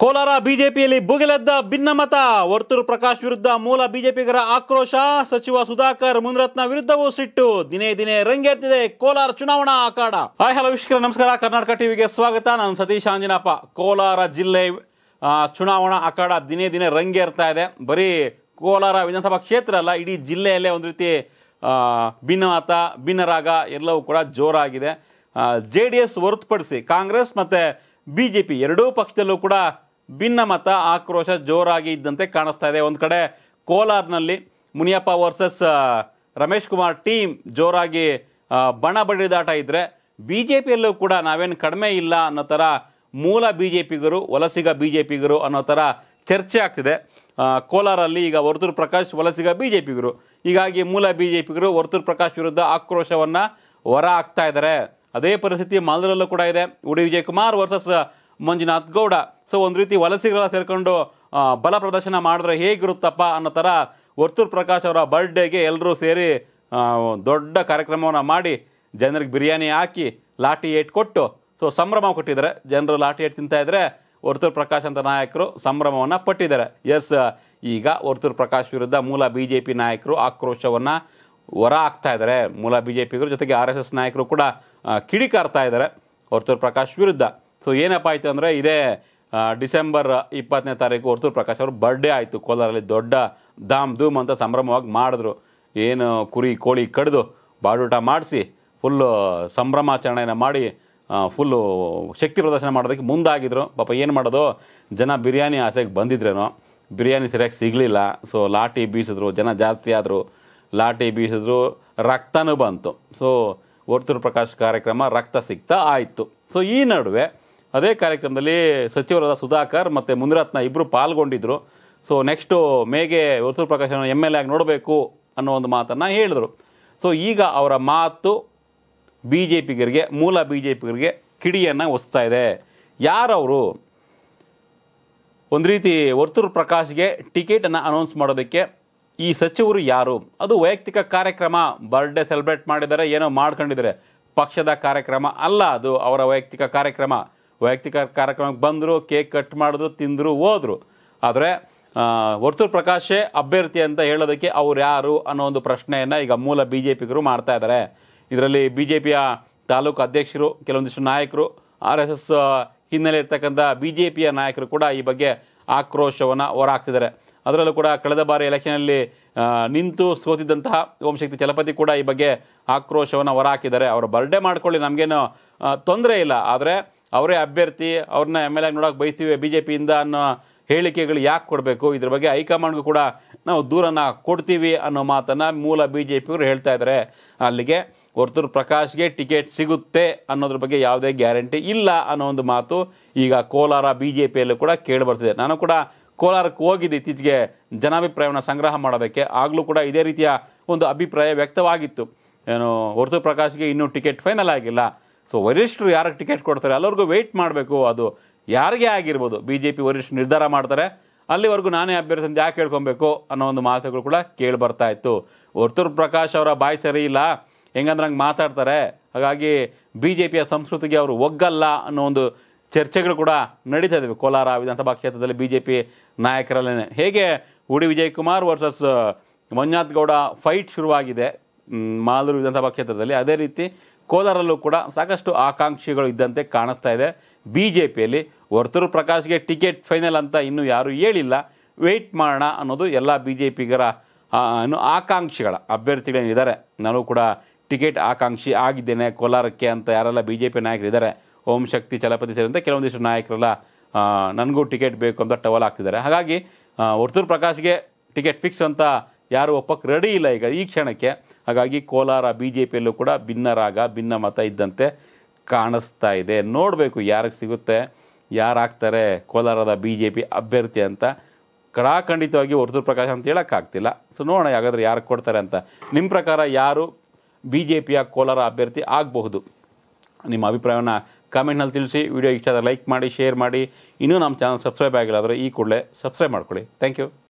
ಕೋಲಾರ ಬಿಜೆಪಿಯಲ್ಲಿ ಭುಗಿಲೆದ್ದ ಭಿನ್ನಮತ ವರ್ತೂರು ಪ್ರಕಾಶ್ ವಿರುದ್ಧ ಮೂಲ ಬಿಜೆಪಿಗರ ಆಕ್ರೋಶ ಸಚಿವ ಸುಧಾಕರ್ ಮುನರತ್ನ ವಿರುದ್ಧವೂ ಸಿಟ್ಟು ದಿನೇ ದಿನೇ ರಂಗೇರ್ತಿದೆ ಕೋಲಾರ ಚುನಾವಣಾ ಅಖಾಡ ಹಾಯ್ ಹಲೋ ವೀಕ್ಷಕರ ನಮಸ್ಕಾರ ಕರ್ನಾಟಕ ಟಿವಿಗೆ ಸ್ವಾಗತ ನಾನು ಸತೀಶ್ ಆಂಜನಪ್ಪ ಕೋಲಾರ ಜಿಲ್ಲೆ ಚುನಾವಣಾ ಅಖಾಡ ದಿನೇ ದಿನೇ ರಂಗೇರ್ತಾ ಇದೆ ಬರೀ ಕೋಲಾರ ವಿಧಾನಸಭಾ ಕ್ಷೇತ್ರ ಅಲ್ಲ ಇಡೀ ಜಿಲ್ಲೆಯಲ್ಲೇ ಒಂದು ರೀತಿ ಭಿನ್ನಮತ ಭಿನ್ನರಾಗ ಎಲ್ಲವೂ ಕೂಡ ಜೋರಾಗಿದೆ ಜೆ ಡಿ ಎಸ್ ಹೊರತುಪಡಿಸಿ ಕಾಂಗ್ರೆಸ್ ಮತ್ತು ಬಿ ಜೆ ಪಿ ಎರಡೂ ಪಕ್ಷದಲ್ಲೂ ಕೂಡ ಭಿನ್ನಮತ ಆಕ್ರೋಶ ಜೋರಾಗಿ ಇದ್ದಂತೆ ಕಾಣಿಸ್ತಾ ಇದೆ ಒಂದು ಕಡೆ ಕೋಲಾರ್ನಲ್ಲಿ ಮುನಿಯಪ್ಪ ವರ್ಸಸ್ ರಮೇಶ್ ಕುಮಾರ್ ಟೀಮ್ ಜೋರಾಗಿ ಬಣ ಬಡಿದಾಟ ಇದ್ದರೆ ಬಿ ಜೆ ಪಿಯಲ್ಲೂ ಕೂಡ ನಾವೇನು ಕಡಿಮೆ ಇಲ್ಲ ಅನ್ನೋ ಥರ ಮೂಲ ಬಿ ಜೆ ಪಿಗರು ವಲಸಿಗ ಬಿ ಜೆ ಪಿಗರು ಅನ್ನೋ ಥರ ಚರ್ಚೆ ಆಗ್ತಿದೆ ಕೋಲಾರಲ್ಲಿ ಈಗ ವರ್ತೂರ್ ಪ್ರಕಾಶ್ ವಲಸಿಗ ಬಿ ಜೆ ಪಿಗರು ಹೀಗಾಗಿ ಮೂಲ ಬಿ ಜೆ ಪಿಗರು ವರ್ತೂರ್ ಪ್ರಕಾಶ್ ವಿರುದ್ಧ ಆಕ್ರೋಶವನ್ನು ಹೊರ ಹಾಕ್ತಾ ಇದ್ದಾರೆ ಅದೇ ಪರಿಸ್ಥಿತಿ ಮಾಲ್ದರಲ್ಲೂ ಕೂಡ ಇದೆ ಉಡಿ ಕುಮಾರ್ ವರ್ಸಸ್ ಮಂಜುನಾಥ್ ಗೌಡ ಸೊ ಒಂದು ರೀತಿ ವಲಸಿಗರೆಲ್ಲ ಸೇರಿಕೊಂಡು ಬಲ ಪ್ರದರ್ಶನ ಮಾಡಿದ್ರೆ ಹೇಗಿರುತ್ತಪ್ಪ ಅನ್ನೋ ಥರ ವರ್ತೂರ್ ಪ್ರಕಾಶ್ ಅವರ ಬರ್ಡೇಗೆ ಎಲ್ಲರೂ ಸೇರಿ ದೊಡ್ಡ ಕಾರ್ಯಕ್ರಮವನ್ನು ಮಾಡಿ ಜನರಿಗೆ ಬಿರಿಯಾನಿ ಹಾಕಿ ಲಾಠಿ ಏಟ್ ಕೊಟ್ಟು ಸೊ ಸಂಭ್ರಮ ಕೊಟ್ಟಿದ್ದಾರೆ ಜನರು ಲಾಠಿ ಏಟ್ ತಿಂತಾ ಇದ್ದರೆ ವರ್ತೂರ್ ಪ್ರಕಾಶ್ ಅಂತ ನಾಯಕರು ಸಂಭ್ರಮವನ್ನು ಪಟ್ಟಿದ್ದಾರೆ ಎಸ್ ಈಗ ವರ್ತೂರ್ ಪ್ರಕಾಶ್ ವಿರುದ್ಧ ಮೂಲ ಬಿ ಜೆ ಪಿ ನಾಯಕರು ಆಕ್ರೋಶವನ್ನು ಹೊರ ಹಾಕ್ತಾ ಇದ್ದಾರೆ ಮೂಲ ಬಿ ಜೆ ಪಿಗರು ಜೊತೆಗೆ ಆರ್ ಎಸ್ ಎಸ್ ನಾಯಕರು ಕೂಡ ಕಿಡಿಕಾರ್ತಾ ಇದ್ದಾರೆ ವರ್ತೂರ್ ಪ್ರಕಾಶ್ ವಿರುದ್ಧ ಸೊ ಏನಪ್ಪ ಆಯಿತು ಅಂದರೆ ಇದೇ ಡಿಸೆಂಬರ್ ಇಪ್ಪತ್ತನೇ ತಾರೀಕು ಹೊರತು ಪ್ರಕಾಶ್ ಅವರು ಬರ್ಡೇ ಆಯಿತು ಕೋಲಾರಲ್ಲಿ ದೊಡ್ಡ ಧಾಮ್ ಧೂಮ್ ಅಂತ ಸಂಭ್ರಮವಾಗಿ ಮಾಡಿದ್ರು ಏನು ಕುರಿ ಕೋಳಿ ಕಡಿದು ಬಾಡೂಟ ಮಾಡಿಸಿ ಫುಲ್ಲು ಸಂಭ್ರಮಾಚರಣೆಯನ್ನು ಮಾಡಿ ಫುಲ್ಲು ಶಕ್ತಿ ಪ್ರದರ್ಶನ ಮಾಡೋದಕ್ಕೆ ಮುಂದಾಗಿದ್ರು ಪಾಪ ಏನು ಮಾಡೋದು ಜನ ಬಿರಿಯಾನಿ ಆಸೆಗೆ ಬಂದಿದ್ರೇನೋ ಬಿರಿಯಾನಿ ಸರಿಯಾಗಿ ಸಿಗಲಿಲ್ಲ ಸೊ ಲಾಟಿ ಬೀಸಿದ್ರು ಜನ ಜಾಸ್ತಿ ಆದರು ಲಾಟಿ ಬೀಸಿದ್ರು ರಕ್ತನೂ ಬಂತು ಸೊ ಒರ್ತೂರು ಪ್ರಕಾಶ್ ಕಾರ್ಯಕ್ರಮ ರಕ್ತ ಸಿಗ್ತಾ ಆಯಿತು ಸೊ ಈ ನಡುವೆ ಅದೇ ಕಾರ್ಯಕ್ರಮದಲ್ಲಿ ಸಚಿವರಾದ ಸುಧಾಕರ್ ಮತ್ತು ಮುನಿರತ್ನ ಇಬ್ಬರು ಪಾಲ್ಗೊಂಡಿದ್ದರು ಸೊ ನೆಕ್ಸ್ಟು ಮೇಗೆ ಉತ್ತರ ಪ್ರಕಾಶ್ ಎಮ್ ಎಲ್ ಎ ಆಗಿ ನೋಡಬೇಕು ಅನ್ನೋ ಒಂದು ಮಾತನ್ನು ಹೇಳಿದರು ಸೊ ಈಗ ಅವರ ಮಾತು ಬಿ ಜೆ ಪಿಗರಿಗೆ ಮೂಲ ಬಿ ಜೆ ಪಿಗರಿಗೆ ಕಿಡಿಯನ್ನು ಒಸ್ತಾ ಇದೆ ಯಾರವರು ಒಂದು ರೀತಿ ವರ್ತೂರು ಪ್ರಕಾಶ್ಗೆ ಟಿಕೆಟನ್ನು ಅನೌನ್ಸ್ ಮಾಡೋದಕ್ಕೆ ಈ ಸಚಿವರು ಯಾರು ಅದು ವೈಯಕ್ತಿಕ ಕಾರ್ಯಕ್ರಮ ಬರ್ಡೇ ಸೆಲೆಬ್ರೇಟ್ ಮಾಡಿದ್ದಾರೆ ಏನೋ ಮಾಡ್ಕೊಂಡಿದ್ದಾರೆ ಪಕ್ಷದ ಕಾರ್ಯಕ್ರಮ ಅಲ್ಲ ಅದು ಅವರ ವೈಯಕ್ತಿಕ ಕಾರ್ಯಕ್ರಮ ವೈಯಕ್ತಿಕ ಕಾರ್ಯಕ್ರಮಕ್ಕೆ ಬಂದರು ಕೇಕ್ ಕಟ್ ಮಾಡಿದ್ರು ತಿಂದರು ಹೋದರು ಆದರೆ ವರ್ತೂರು ಪ್ರಕಾಶೇ ಅಭ್ಯರ್ಥಿ ಅಂತ ಹೇಳೋದಕ್ಕೆ ಅವ್ರು ಯಾರು ಅನ್ನೋ ಒಂದು ಪ್ರಶ್ನೆಯನ್ನು ಈಗ ಮೂಲ ಬಿ ಜೆ ಪಿಗರು ಮಾಡ್ತಾ ಇದ್ದಾರೆ ಇದರಲ್ಲಿ ಬಿ ಜೆ ಪಿಯ ತಾಲೂಕು ಅಧ್ಯಕ್ಷರು ಕೆಲವೊಂದಿಷ್ಟು ನಾಯಕರು ಆರ್ ಎಸ್ ಎಸ್ ಹಿನ್ನೆಲೆ ಇರ್ತಕ್ಕಂಥ ಬಿ ಜೆ ಪಿಯ ನಾಯಕರು ಕೂಡ ಈ ಬಗ್ಗೆ ಆಕ್ರೋಶವನ್ನು ಹೊರಹಾಕ್ತಿದ್ದಾರೆ ಅದರಲ್ಲೂ ಕೂಡ ಕಳೆದ ಬಾರಿ ಎಲೆಕ್ಷನಲ್ಲಿ ನಿಂತು ಸೋತಿದ್ದಂತಹ ಓಂಶಕ್ತಿ ಚಲಪತಿ ಕೂಡ ಈ ಬಗ್ಗೆ ಆಕ್ರೋಶವನ್ನು ಹೊರಹಾಕಿದ್ದಾರೆ ಅವರು ಬರ್ಡೇ ಮಾಡ್ಕೊಳ್ಳಿ ನಮಗೇನು ತೊಂದರೆ ಇಲ್ಲ ಆದರೆ ಅವರೇ ಅಭ್ಯರ್ಥಿ ಅವ್ರನ್ನ ಎಮ್ ಎಲ್ ಎ ನೋಡೋಕೆ ಬಯಸ್ತೀವಿ ಬಿ ಜೆ ಪಿಯಿಂದ ಅನ್ನೋ ಹೇಳಿಕೆಗಳು ಯಾಕೆ ಕೊಡಬೇಕು ಇದ್ರ ಬಗ್ಗೆ ಹೈಕಮಾಂಡ್ಗೂ ಕೂಡ ನಾವು ದೂರನ್ನು ಕೊಡ್ತೀವಿ ಅನ್ನೋ ಮಾತನ್ನು ಮೂಲ ಬಿ ಜೆ ಪಿಯವರು ಹೇಳ್ತಾ ಇದ್ದಾರೆ ಅಲ್ಲಿಗೆ ಹೊರತೂರು ಪ್ರಕಾಶ್ಗೆ ಟಿಕೆಟ್ ಸಿಗುತ್ತೆ ಅನ್ನೋದ್ರ ಬಗ್ಗೆ ಯಾವುದೇ ಗ್ಯಾರಂಟಿ ಇಲ್ಲ ಅನ್ನೋ ಒಂದು ಮಾತು ಈಗ ಕೋಲಾರ ಬಿ ಜೆ ಪಿಯಲ್ಲೂ ಕೂಡ ಬರ್ತಿದೆ ನಾನು ಕೂಡ ಕೋಲಾರಕ್ಕೆ ಹೋಗಿದ್ದೆ ಇತ್ತೀಚೆಗೆ ಜನಾಭಿಪ್ರಾಯವನ್ನು ಸಂಗ್ರಹ ಮಾಡೋದಕ್ಕೆ ಆಗಲೂ ಕೂಡ ಇದೇ ರೀತಿಯ ಒಂದು ಅಭಿಪ್ರಾಯ ವ್ಯಕ್ತವಾಗಿತ್ತು ಏನು ಹೊರತು ಪ್ರಕಾಶ್ಗೆ ಇನ್ನೂ ಟಿಕೆಟ್ ಫೈನಲ್ ಆಗಿಲ್ಲ ಸೊ ವರಿಷ್ಠರು ಯಾರಿಗೆ ಟಿಕೆಟ್ ಕೊಡ್ತಾರೆ ಎಲ್ಲರಿಗೂ ವೆಯ್ಟ್ ಮಾಡಬೇಕು ಅದು ಯಾರಿಗೆ ಆಗಿರ್ಬೋದು ಬಿ ಜೆ ಪಿ ವರಿಷ್ಠ ನಿರ್ಧಾರ ಮಾಡ್ತಾರೆ ಅಲ್ಲಿವರೆಗೂ ನಾನೇ ಅಭ್ಯರ್ಥಿ ಅಂತ ಯಾಕೆ ಹೇಳ್ಕೊಬೇಕು ಅನ್ನೋ ಒಂದು ಮಾತುಗಳು ಕೂಡ ಕೇಳಿ ಬರ್ತಾ ಇತ್ತು ವರ್ತೂರ್ ಪ್ರಕಾಶ್ ಅವರ ಬಾಯಿ ಸರಿ ಇಲ್ಲ ಹೆಂಗಂದ್ರೆ ಹಂಗೆ ಮಾತಾಡ್ತಾರೆ ಹಾಗಾಗಿ ಬಿ ಜೆ ಪಿಯ ಸಂಸ್ಕೃತಿಗೆ ಅವರು ಒಗ್ಗಲ್ಲ ಅನ್ನೋ ಒಂದು ಚರ್ಚೆಗಳು ಕೂಡ ನಡೀತಾ ಇದ್ದಾವೆ ಕೋಲಾರ ವಿಧಾನಸಭಾ ಕ್ಷೇತ್ರದಲ್ಲಿ ಬಿ ಜೆ ಪಿ ನಾಯಕರಲ್ಲೇ ಹೇಗೆ ಉಡಿ ವಿಜಯಕುಮಾರ್ ವರ್ಸಸ್ ಮಂಜುನಾಥ್ ಗೌಡ ಫೈಟ್ ಶುರುವಾಗಿದೆ ಮಾಲೂರು ವಿಧಾನಸಭಾ ಕ್ಷೇತ್ರದಲ್ಲಿ ಅದೇ ರೀತಿ ಕೋಲಾರಲ್ಲೂ ಕೂಡ ಸಾಕಷ್ಟು ಆಕಾಂಕ್ಷಿಗಳು ಇದ್ದಂತೆ ಕಾಣಿಸ್ತಾ ಇದೆ ಬಿ ಜೆ ಪಿಯಲ್ಲಿ ವರ್ತೂರು ಪ್ರಕಾಶ್ಗೆ ಟಿಕೆಟ್ ಫೈನಲ್ ಅಂತ ಇನ್ನೂ ಯಾರೂ ಹೇಳಿಲ್ಲ ವೆಯ್ಟ್ ಮಾಡೋಣ ಅನ್ನೋದು ಎಲ್ಲ ಬಿ ಜೆ ಪಿಗರ ಆಕಾಂಕ್ಷಿಗಳ ಅಭ್ಯರ್ಥಿಗಳೇನಿದ್ದಾರೆ ನಾನು ಕೂಡ ಟಿಕೆಟ್ ಆಕಾಂಕ್ಷಿ ಆಗಿದ್ದೇನೆ ಕೋಲಾರಕ್ಕೆ ಅಂತ ಯಾರೆಲ್ಲ ಬಿ ಜೆ ಪಿ ನಾಯಕರಿದ್ದಾರೆ ಓಂ ಶಕ್ತಿ ಚಲಪತಿ ಸೇರಿದಂತೆ ಕೆಲವೊಂದಿಷ್ಟು ನಾಯಕರೆಲ್ಲ ನನಗೂ ಟಿಕೆಟ್ ಬೇಕು ಅಂತ ಟವಲ್ ಹಾಕ್ತಿದ್ದಾರೆ ಹಾಗಾಗಿ ವರ್ತೂರು ಪ್ರಕಾಶ್ಗೆ ಟಿಕೆಟ್ ಫಿಕ್ಸ್ ಅಂತ ಯಾರು ಒಪ್ಪಕ್ಕೆ ರೆಡಿ ಇಲ್ಲ ಈಗ ಈ ಕ್ಷಣಕ್ಕೆ ಹಾಗಾಗಿ ಕೋಲಾರ ಬಿ ಜೆ ಪಿಯಲ್ಲೂ ಕೂಡ ಭಿನ್ನ ರಾಗ ಭಿನ್ನ ಮತ ಇದ್ದಂತೆ ಕಾಣಿಸ್ತಾ ಇದೆ ನೋಡಬೇಕು ಯಾರಿಗೆ ಸಿಗುತ್ತೆ ಯಾರಾಗ್ತಾರೆ ಕೋಲಾರದ ಬಿ ಜೆ ಪಿ ಅಭ್ಯರ್ಥಿ ಅಂತ ಕಡಾಖಂಡಿತವಾಗಿ ಹೊರತು ಪ್ರಕಾಶ್ ಅಂತ ಹೇಳೋಕ್ಕಾಗ್ತಿಲ್ಲ ಸೊ ನೋಡೋಣ ಹಾಗಾದ್ರೆ ಯಾರು ಕೊಡ್ತಾರೆ ಅಂತ ನಿಮ್ಮ ಪ್ರಕಾರ ಯಾರು ಬಿ ಜೆ ಪಿಯ ಕೋಲಾರ ಅಭ್ಯರ್ಥಿ ಆಗಬಹುದು ನಿಮ್ಮ ಅಭಿಪ್ರಾಯವನ್ನು ಕಾಮೆಂಟ್ನಲ್ಲಿ ತಿಳಿಸಿ ವಿಡಿಯೋ ಇಷ್ಟ ಆದರೆ ಲೈಕ್ ಮಾಡಿ ಶೇರ್ ಮಾಡಿ ಇನ್ನೂ ನಮ್ಮ ಚಾನಲ್ ಸಬ್ಸ್ಕ್ರೈಬ್ ಆಗಿಲ್ಲ ಆದರೆ ಈ ಕೂಡಲೇ ಸಬ್ಸ್ಕ್ರೈಬ್ ಮಾಡ್ಕೊಳ್ಳಿ ಥ್ಯಾಂಕ್ ಯು